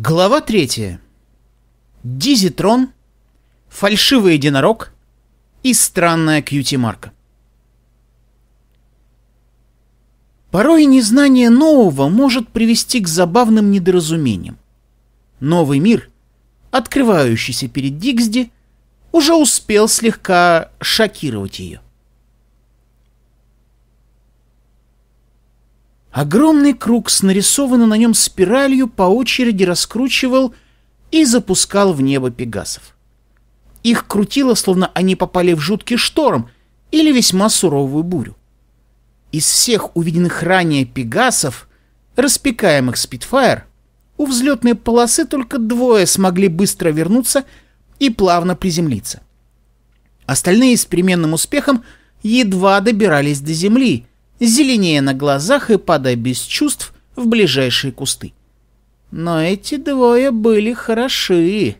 Глава третья. Дизитрон, фальшивый единорог и странная кьюти-марка. Порой незнание нового может привести к забавным недоразумениям. Новый мир, открывающийся перед Диксди, уже успел слегка шокировать ее. Огромный круг с нарисованной на нем спиралью по очереди раскручивал и запускал в небо пегасов. Их крутило, словно они попали в жуткий шторм или весьма суровую бурю. Из всех увиденных ранее пегасов, распекаемых спитфайр, у взлетной полосы только двое смогли быстро вернуться и плавно приземлиться. Остальные с переменным успехом едва добирались до земли — зеленее на глазах и падая без чувств в ближайшие кусты. Но эти двое были хороши.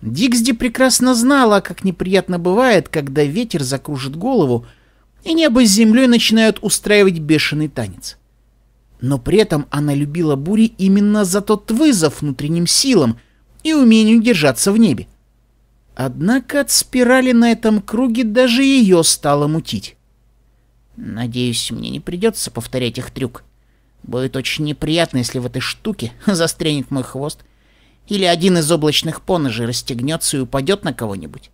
Диксди прекрасно знала, как неприятно бывает, когда ветер закружит голову, и небо с землей начинают устраивать бешеный танец. Но при этом она любила бури именно за тот вызов внутренним силам и умению держаться в небе. Однако от спирали на этом круге даже ее стало мутить. Надеюсь, мне не придется повторять их трюк. Будет очень неприятно, если в этой штуке застрянет мой хвост, или один из облачных поножей расстегнется и упадет на кого-нибудь.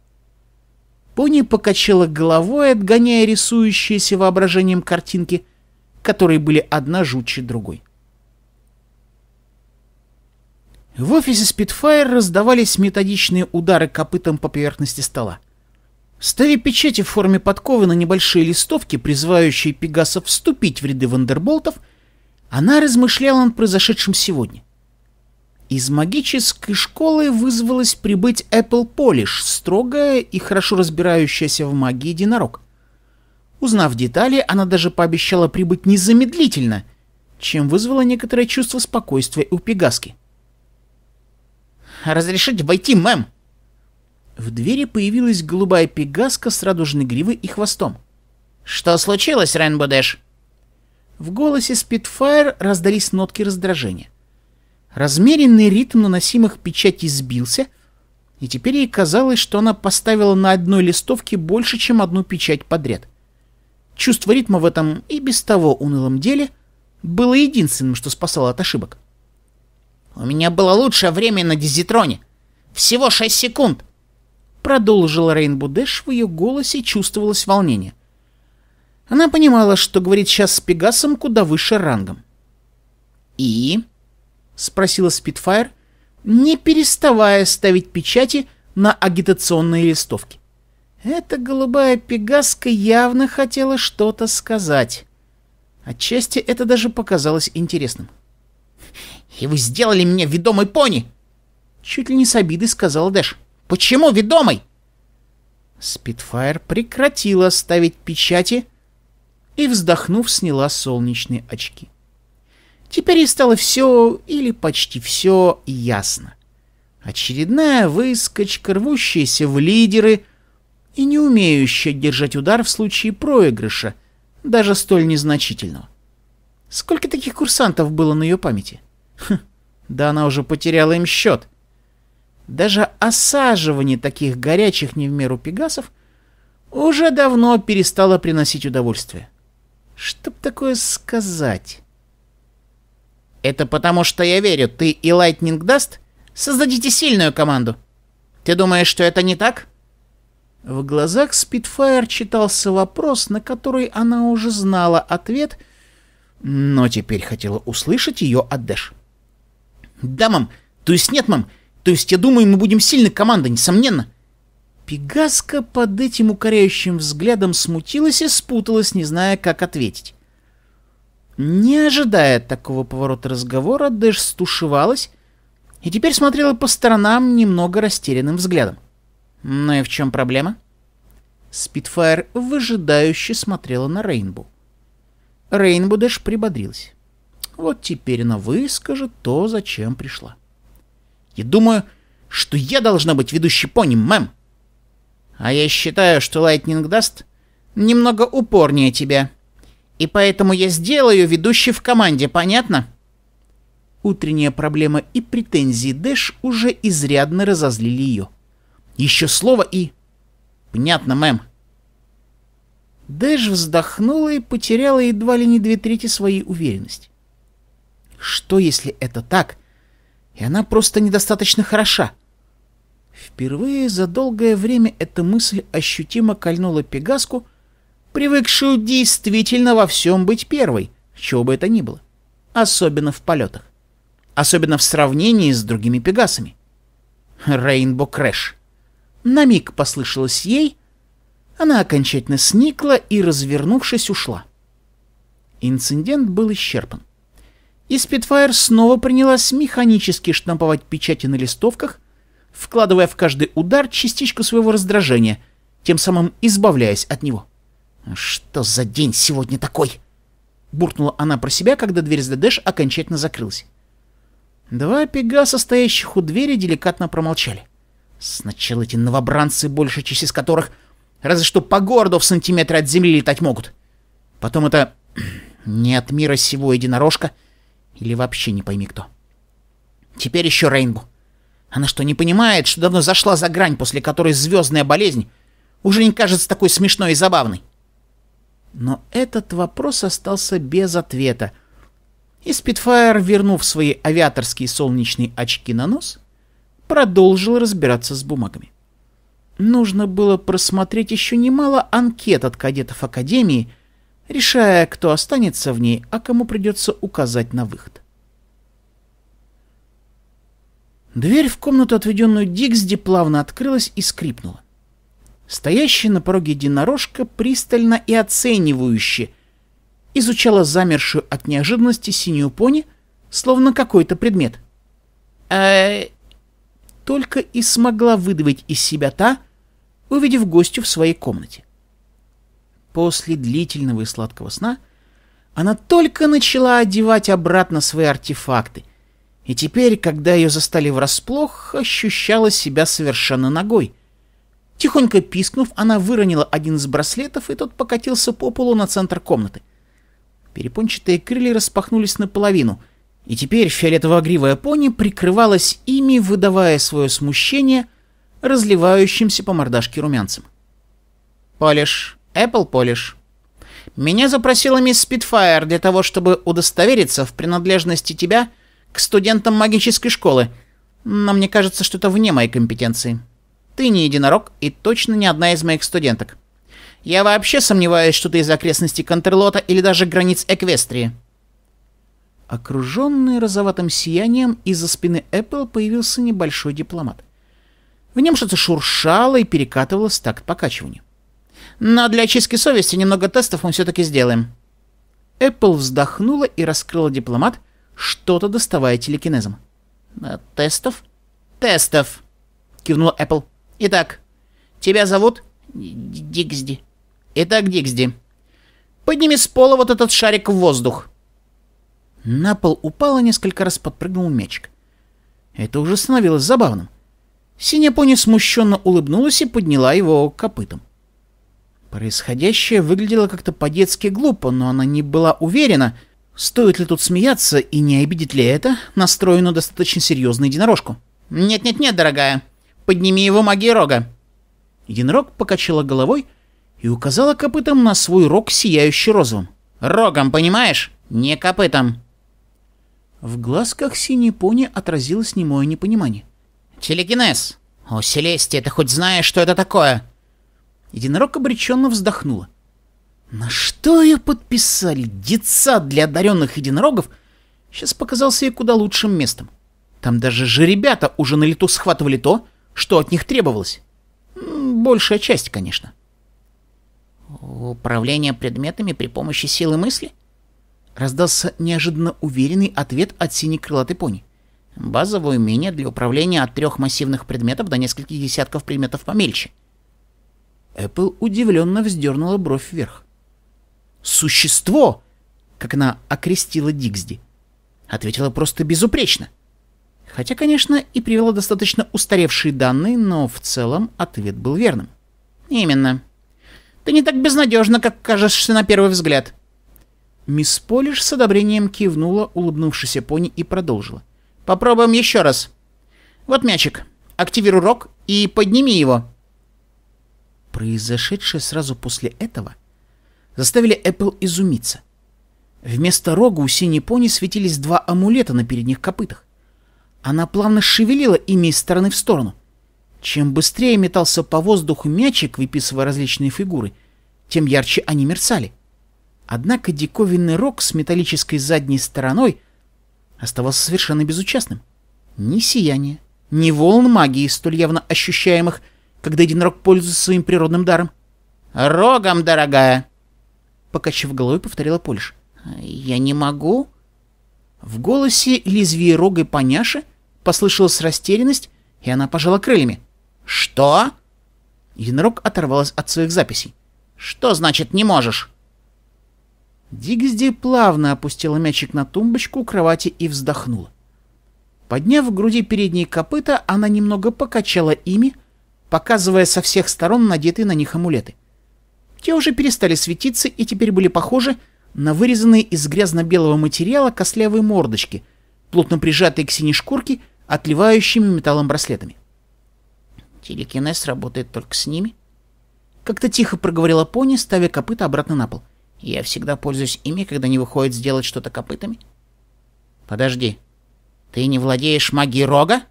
Пони покачала головой, отгоняя рисующиеся воображением картинки, которые были одна жутче другой. В офисе Spitfire раздавались методичные удары копытом по поверхности стола. Ставя печати в форме подковы на небольшие листовки, призывающие Пегаса вступить в ряды вандерболтов, она размышляла над произошедшим сегодня. Из магической школы вызвалась прибыть Эппл Полиш, строгая и хорошо разбирающаяся в магии единорог. Узнав детали, она даже пообещала прибыть незамедлительно, чем вызвала некоторое чувство спокойствия у Пегаски. «Разрешите войти, мэм!» В двери появилась голубая пегаска с радужной гривой и хвостом. «Что случилось, Рэнбо Дэш?» В голосе Спитфайр раздались нотки раздражения. Размеренный ритм наносимых печатей сбился, и теперь ей казалось, что она поставила на одной листовке больше, чем одну печать подряд. Чувство ритма в этом и без того унылом деле было единственным, что спасало от ошибок. «У меня было лучшее время на дизитроне. Всего шесть секунд!» продолжила Рейнбу Дэш, в ее голосе чувствовалось волнение. Она понимала, что говорит сейчас с Пегасом куда выше рангом. «И?» — спросила Спитфайр, не переставая ставить печати на агитационные листовки. Эта голубая пегаска явно хотела что-то сказать. Отчасти это даже показалось интересным. «И вы сделали меня ведомый пони!» Чуть ли не с обидой сказала Дэш. Почему ведомый?» Спитфайр прекратила ставить печати и, вздохнув, сняла солнечные очки. Теперь ей стало все или почти все ясно. Очередная выскочка, рвущаяся в лидеры и не умеющая держать удар в случае проигрыша, даже столь незначительного. Сколько таких курсантов было на ее памяти? Хм, да она уже потеряла им счет — даже осаживание таких горячих не в меру пегасов уже давно перестало приносить удовольствие. Чтоб такое сказать? Это потому, что я верю, ты и Лайтнинг Даст создадите сильную команду. Ты думаешь, что это не так? В глазах Спитфайр читался вопрос, на который она уже знала ответ, но теперь хотела услышать ее от Дэш. «Да, мам! То есть нет, мам! То есть, я думаю, мы будем сильной командой, несомненно. Пегаска под этим укоряющим взглядом смутилась и спуталась, не зная, как ответить. Не ожидая такого поворота разговора, Дэш стушевалась и теперь смотрела по сторонам немного растерянным взглядом. Ну и в чем проблема? Спитфайр выжидающе смотрела на Рейнбу. Рейнбу Дэш прибодрилась. Вот теперь она выскажет то, зачем пришла. — я думаю, что я должна быть ведущей пони, мэм. А я считаю, что Лайтнинг Даст немного упорнее тебя. И поэтому я сделаю ведущей в команде, понятно? Утренняя проблема и претензии Дэш уже изрядно разозлили ее. Еще слово и... Понятно, мэм. Дэш вздохнула и потеряла едва ли не две трети своей уверенности. Что, если это так, и она просто недостаточно хороша. Впервые за долгое время эта мысль ощутимо кольнула Пегаску, привыкшую действительно во всем быть первой, чего бы это ни было, особенно в полетах, особенно в сравнении с другими Пегасами. Рейнбо Крэш. На миг послышалось ей, она окончательно сникла и, развернувшись, ушла. Инцидент был исчерпан. И Спитфайр снова принялась механически штамповать печати на листовках, вкладывая в каждый удар частичку своего раздражения, тем самым избавляясь от него. «Что за день сегодня такой?» Буркнула она про себя, когда дверь с Дэдэш окончательно закрылась. Два пегаса, стоящих у двери, деликатно промолчали. Сначала эти новобранцы, большая часть из которых разве что по городу в сантиметре от земли летать могут. Потом это не от мира сего единорожка — или вообще не пойми кто. Теперь еще Рейнбу. Она что, не понимает, что давно зашла за грань, после которой звездная болезнь уже не кажется такой смешной и забавной? Но этот вопрос остался без ответа. И Спитфайр, вернув свои авиаторские солнечные очки на нос, продолжил разбираться с бумагами. Нужно было просмотреть еще немало анкет от кадетов Академии — решая, кто останется в ней, а кому придется указать на выход. Дверь в комнату, отведенную Диксди, плавно открылась и скрипнула. Стоящая на пороге единорожка пристально и оценивающе изучала замершую от неожиданности синюю пони, словно какой-то предмет. э Только и смогла выдавить из себя та, увидев гостю в своей комнате. После длительного и сладкого сна она только начала одевать обратно свои артефакты, и теперь, когда ее застали врасплох, ощущала себя совершенно ногой. Тихонько пискнув, она выронила один из браслетов, и тот покатился по полу на центр комнаты. Перепончатые крылья распахнулись наполовину, и теперь фиолетово-огривая пони прикрывалась ими, выдавая свое смущение разливающимся по мордашке румянцем. «Полиш, Apple Polish. Меня запросила мисс Спитфайр для того, чтобы удостовериться в принадлежности тебя к студентам магической школы, но мне кажется, что это вне моей компетенции. Ты не единорог и точно не одна из моих студенток. Я вообще сомневаюсь, что ты из окрестностей Контрлота или даже границ Эквестрии. Окруженный розоватым сиянием, из-за спины Apple появился небольшой дипломат. В нем что-то шуршало и перекатывалось так такт покачиванию. Но для очистки совести немного тестов мы все-таки сделаем. Apple вздохнула и раскрыла дипломат, что-то доставая телекинезом. «Э, «Тестов?» «Тестов!» — Кивнул Apple. «Итак, тебя зовут?» «Диксди». «Итак, Диксди, подними с пола вот этот шарик в воздух». На пол упал несколько раз подпрыгнул мячик. Это уже становилось забавным. Синяя пони смущенно улыбнулась и подняла его копытом. — Происходящее выглядело как-то по-детски глупо, но она не была уверена, стоит ли тут смеяться и не обидит ли это настроенную достаточно серьезно единорожку. «Нет-нет-нет, дорогая, подними его магией рога!» Единорог покачала головой и указала копытом на свой рог, сияющий розовым. «Рогом, понимаешь? Не копытом!» В глазках синей пони отразилось немое непонимание. «Телекинез! О, Селестия, ты хоть знаешь, что это такое?» Единорог обреченно вздохнула. На что ее подписали? Детсад для одаренных единорогов сейчас показался ей куда лучшим местом. Там даже же ребята уже на лету схватывали то, что от них требовалось. Большая часть, конечно. Управление предметами при помощи силы мысли? Раздался неожиданно уверенный ответ от синей крылатой пони. Базовое умение для управления от трех массивных предметов до нескольких десятков предметов помельче — Эппл удивленно вздернула бровь вверх. «Существо!» — как она окрестила Диксди, Ответила просто безупречно. Хотя, конечно, и привела достаточно устаревшие данные, но в целом ответ был верным. «Именно. Ты не так безнадежна, как кажешься на первый взгляд». Мисс Полиш с одобрением кивнула, улыбнувшейся пони, и продолжила. «Попробуем еще раз. Вот мячик. Активируй рог и подними его». Произошедшее сразу после этого заставили Эппл изумиться. Вместо рога у синей пони светились два амулета на передних копытах. Она плавно шевелила ими из стороны в сторону. Чем быстрее метался по воздуху мячик, выписывая различные фигуры, тем ярче они мерцали. Однако диковинный рог с металлической задней стороной оставался совершенно безучастным. Ни сияния, ни волн магии, столь явно ощущаемых, когда единорог пользуется своим природным даром. «Рогом, дорогая!» Покачив головой, повторила Польша. «Я не могу». В голосе лезвие рога и поняши послышалась растерянность, и она пожала крыльями. «Что?» Единорог оторвалась от своих записей. «Что значит не можешь?» Дигсди плавно опустила мячик на тумбочку у кровати и вздохнула. Подняв в груди передние копыта, она немного покачала ими, показывая со всех сторон надетые на них амулеты. Те уже перестали светиться и теперь были похожи на вырезанные из грязно-белого материала костлявые мордочки, плотно прижатые к синей шкурке, отливающими металлом браслетами. Телекинез работает только с ними. Как-то тихо проговорила пони, ставя копыта обратно на пол. Я всегда пользуюсь ими, когда не выходит сделать что-то копытами. Подожди, ты не владеешь магией рога?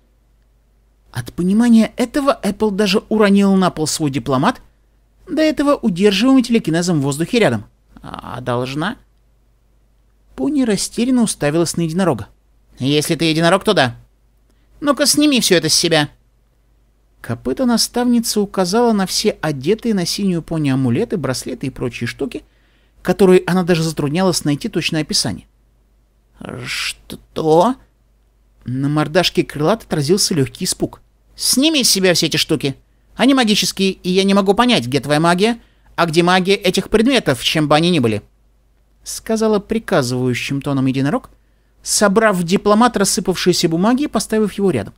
От понимания этого Эппл даже уронил на пол свой дипломат, до этого удерживаемый телекинезом в воздухе рядом. А должна? Пони растерянно уставилась на единорога. «Если ты единорог, то да. Ну-ка, сними все это с себя!» Копыта наставница указала на все одетые на синюю пони амулеты, браслеты и прочие штуки, которые она даже затруднялась найти точное описание. «Что?» На мордашке крылат отразился легкий испуг. «Сними с себя все эти штуки! Они магические, и я не могу понять, где твоя магия, а где магия этих предметов, чем бы они ни были!» Сказала приказывающим тоном единорог, собрав в дипломат рассыпавшиеся бумаги и поставив его рядом.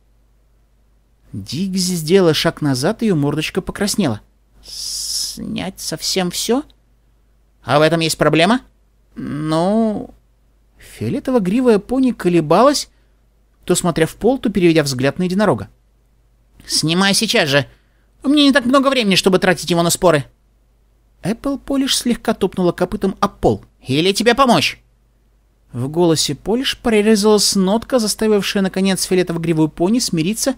Дигзи сделала шаг назад, и ее мордочка покраснела. «Снять совсем все?» «А в этом есть проблема?» «Ну...» Фиолетово-гривая пони колебалась, то смотря в пол, то переведя взгляд на единорога. «Снимай сейчас же! У меня не так много времени, чтобы тратить его на споры!» Эппл Полиш слегка топнула копытом об пол. «Или тебе помочь?» В голосе Полиш прорезалась нотка, заставившая, наконец, фиолетово-гривую пони смириться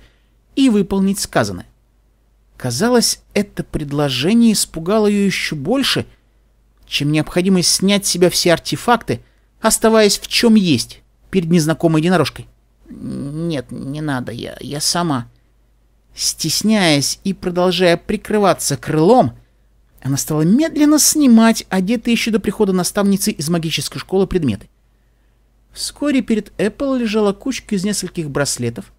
и выполнить сказанное. Казалось, это предложение испугало ее еще больше, чем необходимость снять с себя все артефакты, оставаясь в чем есть перед незнакомой единорожкой. «Нет, не надо, я, я сама». Стесняясь и продолжая прикрываться крылом, она стала медленно снимать одетые еще до прихода наставницы из магической школы предметы. Вскоре перед Эппл лежала кучка из нескольких браслетов,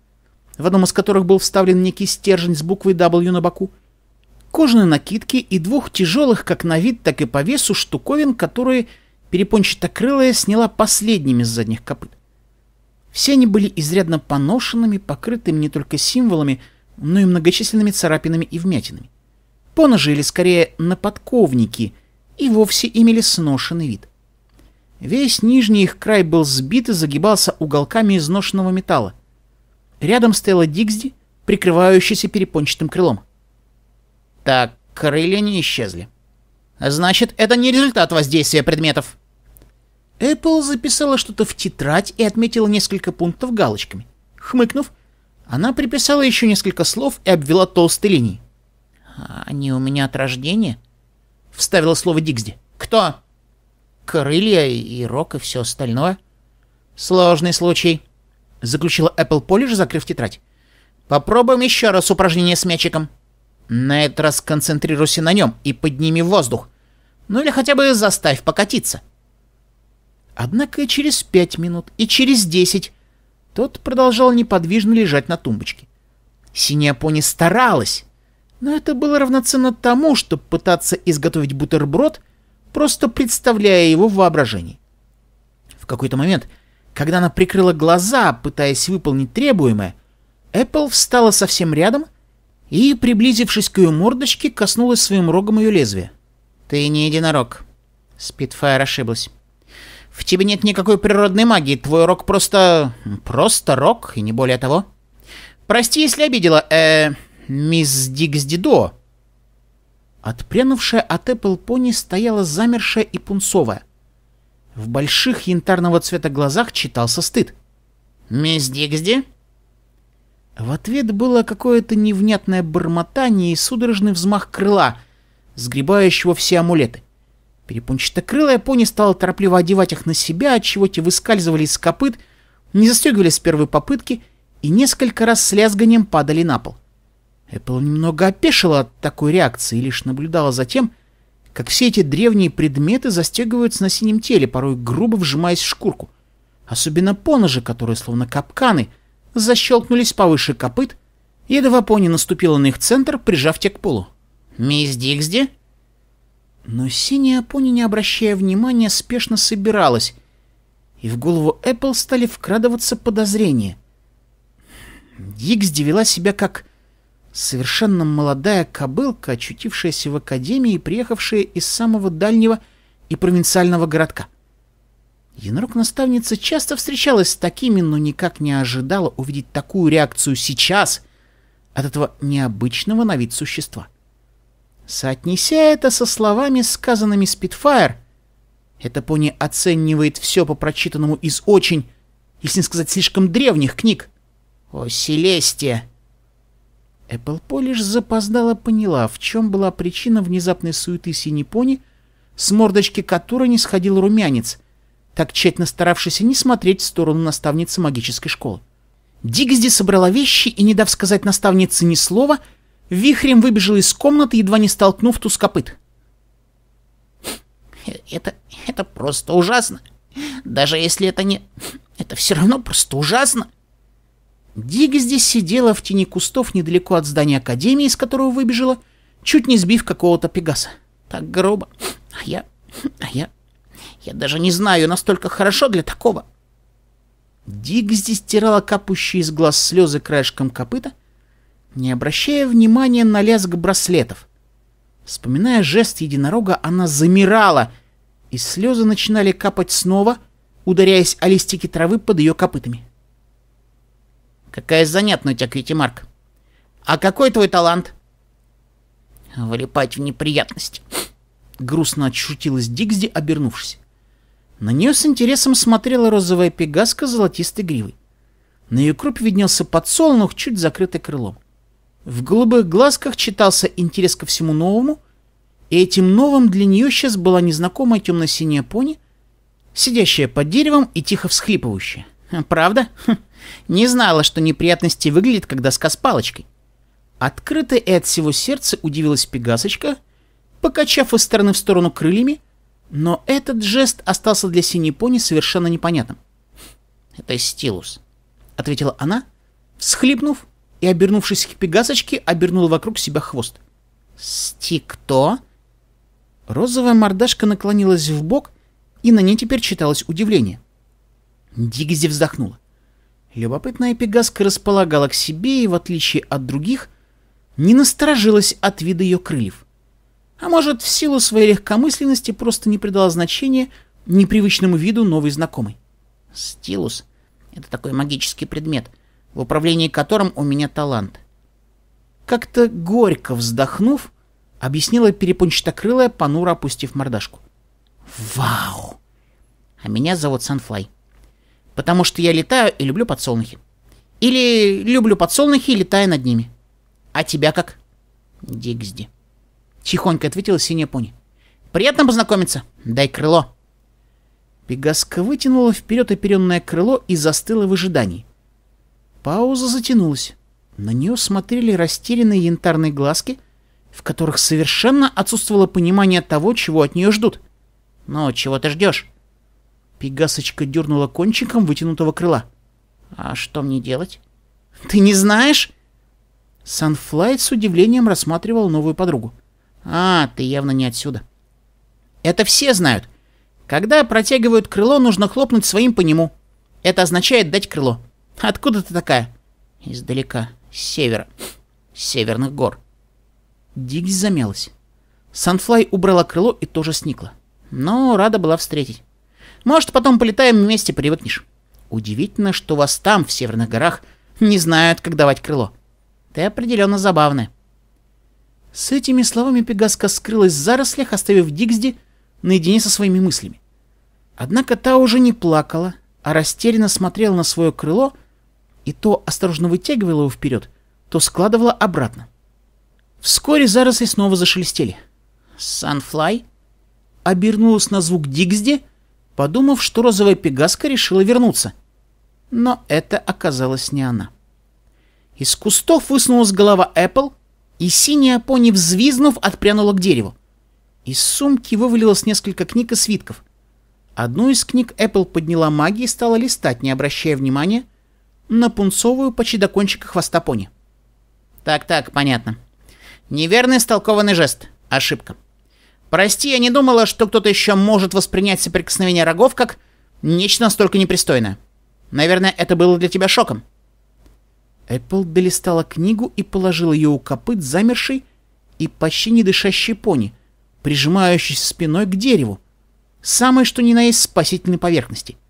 в одном из которых был вставлен некий стержень с буквой W на боку, кожаные накидки и двух тяжелых как на вид, так и по весу штуковин, которые перепончатокрылая сняла последними с задних копыт. Все они были изрядно поношенными, покрытыми не только символами, но и многочисленными царапинами и вмятинами. Поножи, или скорее наподковники, и вовсе имели сношенный вид. Весь нижний их край был сбит и загибался уголками изношенного металла. Рядом стояла Дигсди, прикрывающаяся перепончатым крылом. «Так, крылья не исчезли. Значит, это не результат воздействия предметов», Эппл записала что-то в тетрадь и отметила несколько пунктов галочками. Хмыкнув, она приписала еще несколько слов и обвела толстой линией. «А «Они у меня от рождения?» — вставила слово Дигсди. «Кто?» «Крылья и рок и все остальное». «Сложный случай», — заключила Эппл Полиш, закрыв тетрадь. «Попробуем еще раз упражнение с мячиком. На этот раз концентрируйся на нем и подними воздух. Ну или хотя бы заставь покатиться». Однако и через пять минут, и через десять тот продолжал неподвижно лежать на тумбочке. Синяя пони старалась, но это было равноценно тому, чтобы пытаться изготовить бутерброд, просто представляя его в воображении. В какой-то момент, когда она прикрыла глаза, пытаясь выполнить требуемое, Эппл встала совсем рядом и, приблизившись к ее мордочке, коснулась своим рогом ее лезвия. «Ты не единорог». Спитфайр ошиблась. В тебе нет никакой природной магии, твой рок просто... просто рок, и не более того. Прости, если обидела, э... мисс Диксдидо. Дидо. Отпрянувшая от Эппл Пони стояла замершая и пунцовая. В больших янтарного цвета глазах читался стыд. «Мисс Дигсди?» В ответ было какое-то невнятное бормотание и судорожный взмах крыла, сгребающего все амулеты. Перепончатокрылая пони стала торопливо одевать их на себя, отчего те выскальзывали из копыт, не застегивали с первой попытки и несколько раз с лязганием падали на пол. Эппл немного опешила от такой реакции и лишь наблюдала за тем, как все эти древние предметы застегиваются на синем теле, порой грубо вжимаясь в шкурку. Особенно поножи, которые словно капканы, защелкнулись повыше копыт, едва пони наступила на их центр, прижав те к полу. «Мисс Диксди?» Но синяя пони, не обращая внимания, спешно собиралась, и в голову Эппл стали вкрадываться подозрения. Дикс девела себя как совершенно молодая кобылка, очутившаяся в академии и приехавшая из самого дальнего и провинциального городка. Единорог-наставница часто встречалась с такими, но никак не ожидала увидеть такую реакцию сейчас от этого необычного на вид существа. — Соотнеся это со словами, сказанными Спитфайр, эта пони оценивает все по прочитанному из очень, если не сказать слишком древних книг. О, Селестия! Эпплпо лишь запоздала поняла, в чем была причина внезапной суеты синей пони, с мордочки которой не сходил румянец, так тщательно старавшийся не смотреть в сторону наставницы магической школы. Диггсди собрала вещи и, не дав сказать наставнице ни слова, — вихрем выбежал из комнаты, едва не столкнув туз копыт. Это, это просто ужасно. Даже если это не... Это все равно просто ужасно. Дига здесь сидела в тени кустов недалеко от здания Академии, из которого выбежала, чуть не сбив какого-то пегаса. Так грубо. А я... А я... Я даже не знаю, настолько хорошо для такого. Дик здесь стирала капущие из глаз слезы краешком копыта, не обращая внимания на лязг браслетов. Вспоминая жест единорога, она замирала, и слезы начинали капать снова, ударяясь о листики травы под ее копытами. «Какая занятная у тебя Квитимарк! А какой твой талант?» «Влипать в неприятности!» Грустно отшутилась Дигсди, обернувшись. На нее с интересом смотрела розовая пегаска с золотистой гривой. На ее круп виднелся подсолнух, чуть закрытый крылом. — в голубых глазках читался интерес ко всему новому, и этим новым для нее сейчас была незнакомая темно-синяя пони, сидящая под деревом и тихо всхлипывающая. Хм, правда? Хм. Не знала, что неприятности выглядят, когда доска с палочкой. Открыто и от всего сердца удивилась пегасочка, покачав из стороны в сторону крыльями, но этот жест остался для синей пони совершенно непонятным. «Это стилус», — ответила она, всхлипнув и, обернувшись к пегасочке, обернул вокруг себя хвост. «Стик-то?» Розовая мордашка наклонилась в бок, и на ней теперь читалось удивление. Дигзи вздохнула. Любопытная пегаска располагала к себе и, в отличие от других, не насторожилась от вида ее крыльев. А может, в силу своей легкомысленности просто не придала значения непривычному виду новой знакомой. «Стилус — это такой магический предмет», в управлении которым у меня талант. Как-то горько вздохнув, объяснила перепончатокрылая, понуро опустив мордашку. Вау! А меня зовут Санфлай. Потому что я летаю и люблю подсолнухи. Или люблю подсолнухи и летаю над ними. А тебя как? Дигсди. Тихонько ответила синяя пони. Приятно познакомиться. Дай крыло. Пегаска вытянула вперед оперенное крыло и застыла в ожидании. Пауза затянулась. На нее смотрели растерянные янтарные глазки, в которых совершенно отсутствовало понимание того, чего от нее ждут. «Ну, чего ты ждешь?» Пегасочка дернула кончиком вытянутого крыла. «А что мне делать?» «Ты не знаешь?» Санфлайт с удивлением рассматривал новую подругу. «А, ты явно не отсюда». «Это все знают. Когда протягивают крыло, нужно хлопнуть своим по нему. Это означает дать крыло. Откуда ты такая? Издалека, с севера, с северных гор. Дикс замялась. Санфлай убрала крыло и тоже сникла. Но рада была встретить. Может, потом полетаем вместе, привыкнешь. Удивительно, что вас там, в северных горах, не знают, как давать крыло. Ты определенно забавная. С этими словами Пегаска скрылась в зарослях, оставив Диксди наедине со своими мыслями. Однако та уже не плакала, а растерянно смотрела на свое крыло, и то осторожно вытягивала его вперед, то складывала обратно. Вскоре заросли снова зашелестели. «Санфлай?» Обернулась на звук Дигсди, подумав, что розовая пегаска решила вернуться. Но это оказалось не она. Из кустов высунулась голова Эппл, и синяя пони, взвизнув, отпрянула к дереву. Из сумки вывалилось несколько книг и свитков. Одну из книг Эппл подняла магией и стала листать, не обращая внимания — на пунцовую почти до кончика хвоста пони. Так-так, понятно. Неверный столкованный жест. Ошибка. Прости, я не думала, что кто-то еще может воспринять соприкосновение рогов как нечто настолько непристойное. Наверное, это было для тебя шоком. Эппл долистала книгу и положила ее у копыт замершей и почти не дышащей пони, прижимающейся спиной к дереву, самой что ни на есть спасительной поверхности —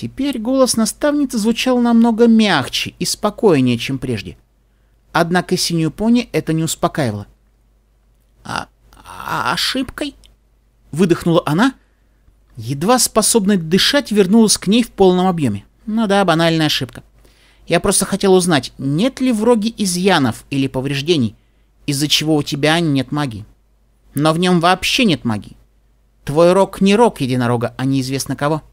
Теперь голос наставницы звучал намного мягче и спокойнее, чем прежде. Однако синюю пони это не успокаивало. «А, а ошибкой?» — выдохнула она. Едва способная дышать, вернулась к ней в полном объеме. Ну да, банальная ошибка. Я просто хотел узнать, нет ли в роге изъянов или повреждений, из-за чего у тебя нет магии. Но в нем вообще нет магии. Твой рог не рог единорога, а неизвестно кого. —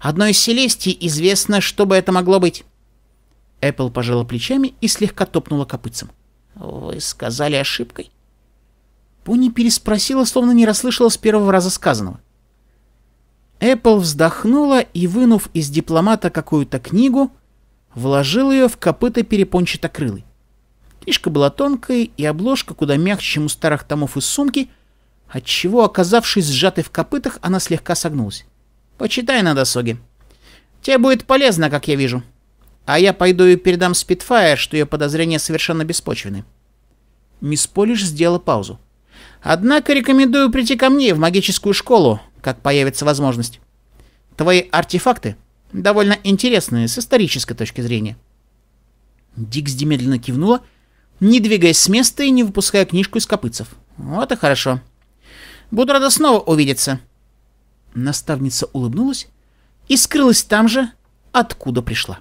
Одной из Селестий известно, что бы это могло быть. Эппл пожала плечами и слегка топнула копытцем. Вы сказали ошибкой? Пони переспросила, словно не расслышала с первого раза сказанного. Эппл вздохнула и, вынув из дипломата какую-то книгу, вложил ее в копыта перепончатокрылой. Книжка была тонкой, и обложка куда мягче, чем у старых томов из сумки, отчего, оказавшись сжатой в копытах, она слегка согнулась. Почитай на досуге. Тебе будет полезно, как я вижу. А я пойду и передам Спитфайр, что ее подозрения совершенно беспочвены. Мисс Полиш сделала паузу. Однако рекомендую прийти ко мне в магическую школу, как появится возможность. Твои артефакты довольно интересные с исторической точки зрения. Дикс медленно кивнула, не двигаясь с места и не выпуская книжку из копытцев. Вот и хорошо. Буду рада снова увидеться. Наставница улыбнулась и скрылась там же, откуда пришла.